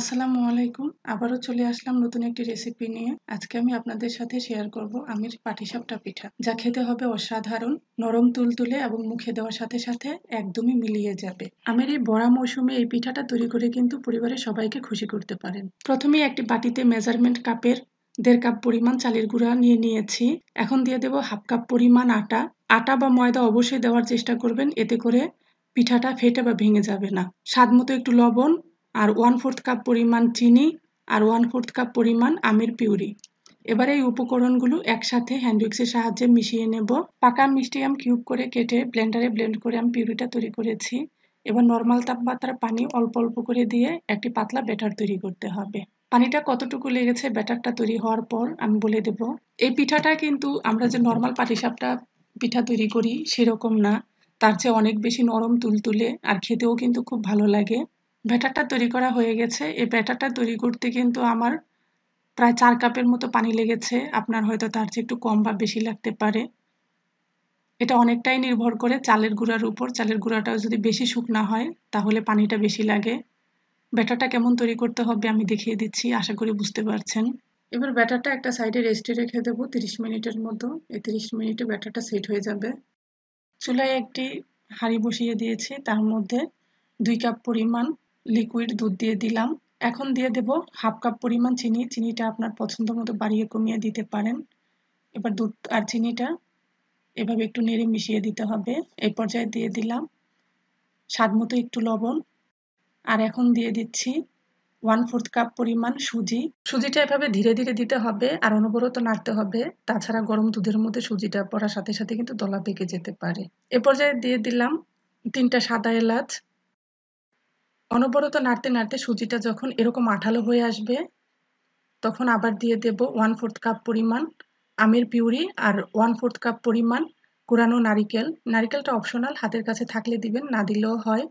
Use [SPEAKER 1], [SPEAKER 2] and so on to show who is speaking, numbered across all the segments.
[SPEAKER 1] আসসালামু আলাইকুম আবারও চলে আসলাম নতুন একটি রেসিপি নিয়ে আজকে আমি আপনাদের সাথে শেয়ার করব আমির পাটিসাপটা পিঠা যা খেতে হবে অসাধারণ নরম তুলতুলে এবং মুখে দেওয়ার সাথে সাথে একদমই মিলিয়ে যাবে আমের এই বড়া মৌসুমে এই পিঠাটা তৈরি করে কিন্তু পরিবারের সবাইকে খুশি করতে পারেন প্রথমে একটি বাটিতে মেজারমেন্ট কাপের দেড় কাপ পরিমাণ চালের গুঁড়া নিয়ে নিয়েছি এখন দিয়ে দেব হাফ কাপ পরিমাণ আটা আটা বা ময়দা অবশ্যই দেওয়ার চেষ্টা করবেন এতে করে পিঠাটা ফেটে বা ভেঙে যাবে না স্বাদ মতো একটু লবণ আর ওয়ান ফোর্থ কাপ পরিমাণ চিনি আর ওয়ান ফোর্থ কাপ পরিমাণ আমের পিউরি এবার এই উপকরণগুলো একসাথে হ্যান্ডউইক্সের সাহায্যে মিশিয়ে নেব পাকা মিষ্টি আম কিউব করে কেটে ব্লেন্ডারে ব্লেন্ড করে আমি পিউরিটা তৈরি করেছি এবার নর্মাল তাপমাত্রার পানি অল্প অল্প করে দিয়ে একটি পাতলা ব্যাটার তৈরি করতে হবে পানিটা কতটুকু লেগেছে ব্যাটারটা তৈরি হওয়ার পর আমি বলে দেব এই পিঠাটা কিন্তু আমরা যে নর্মাল পাটিসাপটা পিঠা তৈরি করি সেরকম না তার চেয়ে অনেক বেশি নরম তুলতুলে আর খেতেও কিন্তু খুব ভালো লাগে ব্যাটারটা তৈরি করা হয়ে গেছে এই ব্যাটারটা তৈরি করতে কিন্তু আমার প্রায় চার কাপের মতো পানি লেগেছে আপনার হয়তো তার চেয়ে একটু কম বা বেশি লাগতে পারে এটা অনেকটাই নির্ভর করে চালের গুঁড়ার উপর চালের গুঁড়াটাও যদি বেশি শুকনা হয় তাহলে পানিটা বেশি লাগে ব্যাটারটা কেমন তৈরি করতে হবে আমি দেখিয়ে দিচ্ছি আশা করি বুঝতে পারছেন এবার ব্যাটারটা একটা সাইডে রেস্টে রেখে দেবো তিরিশ মিনিটের মতো এই তিরিশ মিনিটে ব্যাটারটা সেট হয়ে যাবে চুলায় একটি হাঁড়ি বসিয়ে দিয়েছি তার মধ্যে দুই কাপ পরিমাণ লিকুইড দুধ দিয়ে দিলাম এখন দিয়ে দেব হাফ কাপ পরিমাণ চিনি চিনিটা আপনার পছন্দ মতো বাড়িয়ে কমিয়ে দিতে পারেন এবার দুধ আর চিনিটা এভাবে একটু নেড়ে মিশিয়ে দিতে হবে এই পর্যায়ে দিয়ে দিলাম স্বাদ মতো একটু লবণ আর এখন দিয়ে দিচ্ছি ওয়ান ফোর্থ কাপ পরিমাণ সুজি সুজিটা এভাবে ধীরে ধীরে দিতে হবে আর অনবরত নাড়তে হবে তাছাড়া গরম দুধের মধ্যে সুজিটা পড়ার সাথে সাথে কিন্তু দলা পেকে যেতে পারে এ পর্যায়ে দিয়ে দিলাম তিনটা সাদা এলাচ অনবরত নাড়তে নাড়তে সুজিটা যখন এরকম আঠালো হয়ে আসবে তখন আবার দিয়ে দেব ওয়ান ফোর্থ কাপ পরিমাণ আমের পিউরি আর ওয়ান ফোর্থ কাপ পরিমাণ কোরানো নারিকেল নারিকেলটা অপশনাল হাতের কাছে থাকলে দিবেন না দিলেও হয়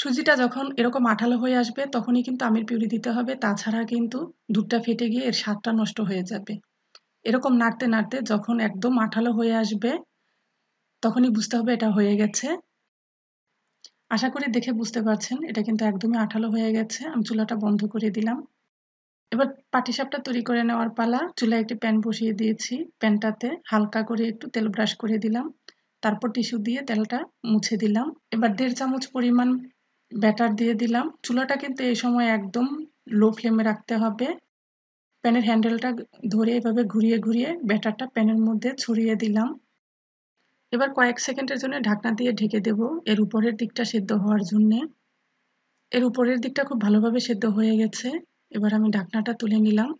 [SPEAKER 1] সুজিটা যখন এরকম আঠালো হয়ে আসবে তখনই কিন্তু আমের পিউরি দিতে হবে তাছাড়া কিন্তু দুধটা ফেটে গিয়ে এর স্বাদটা নষ্ট হয়ে যাবে এরকম নাড়তে নাড়তে যখন একদম আঠালো হয়ে আসবে তখনই বুঝতে হবে এটা হয়ে গেছে আশা করি দেখে বুঝতে পারছেন এটা কিন্তু একদমই আঠালো হয়ে গেছে আমি চুলাটা বন্ধ করে দিলাম এবার পাটিসাপটা তৈরি করে নেওয়ার পালা চুলায় একটি প্যান বসিয়ে দিয়েছি প্যানটাতে হালকা করে একটু তেল ব্রাশ করে দিলাম তারপর টিস্যু দিয়ে তেলটা মুছে দিলাম এবার দেড় চামচ পরিমাণ ব্যাটার দিয়ে দিলাম চুলাটা কিন্তু এই সময় একদম লো ফ্লেমে রাখতে হবে প্যানের হ্যান্ডেলটা ধরে এভাবে ঘুরিয়ে ঘুরিয়ে ব্যাটারটা প্যানের মধ্যে ছড়িয়ে দিলাম এবার কয়েক সেকেন্ডের জন্য ঢাকনা দিয়ে ঢেকে দেব এর উপরের দিকটা সেদ্ধ হওয়ার জন্য এর উপরের দিকটা খুব ভালোভাবে সেদ্ধ হয়ে গেছে এবার আমি ঢাকনাটা তুলে নিলাম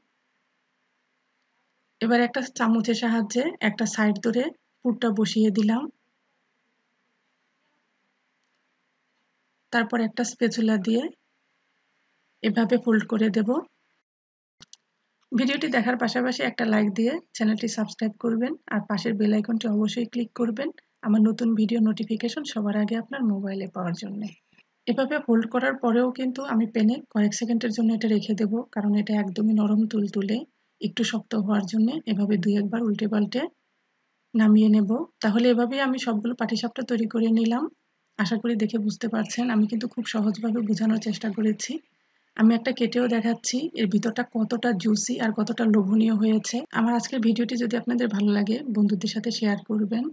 [SPEAKER 1] এবার একটা চামচের সাহায্যে একটা সাইড ধরে পুরটা বসিয়ে দিলাম তারপর একটা স্পেচুলা দিয়ে এভাবে ফোল্ড করে দেব ভিডিওটি দেখার পাশাপাশি একটা লাইক দিয়ে চ্যানেলটি সাবস্ক্রাইব করবেন আর পাশের বেল আইকনটি অবশ্যই ক্লিক করবেন আমার নতুন ভিডিও নোটিফিকেশন সবার আগে আপনার মোবাইলে পাওয়ার জন্য এভাবে হোল্ড করার পরেও কিন্তু আমি পেনে কয়েক সেকেন্ডের জন্য এটা রেখে দেব কারণ এটা একদমই নরম তুল তুলে একটু শক্ত হওয়ার জন্য এভাবে দুই একবার উল্টে পাল্টে নামিয়ে নেব তাহলে এভাবেই আমি সবগুলো পাটিসাপটা তৈরি করে নিলাম আশা করি দেখে বুঝতে পারছেন আমি কিন্তু খুব সহজভাবে বোঝানোর চেষ্টা করেছি আমি একটা কেটেও দেখাচ্ছি এর ভিতরটা কতটা জুসি আর কতটা লোভনীয় হয়েছে আমার আজকের ভিডিওটি যদি আপনাদের ভালো লাগে বন্ধুদের সাথে শেয়ার করবেন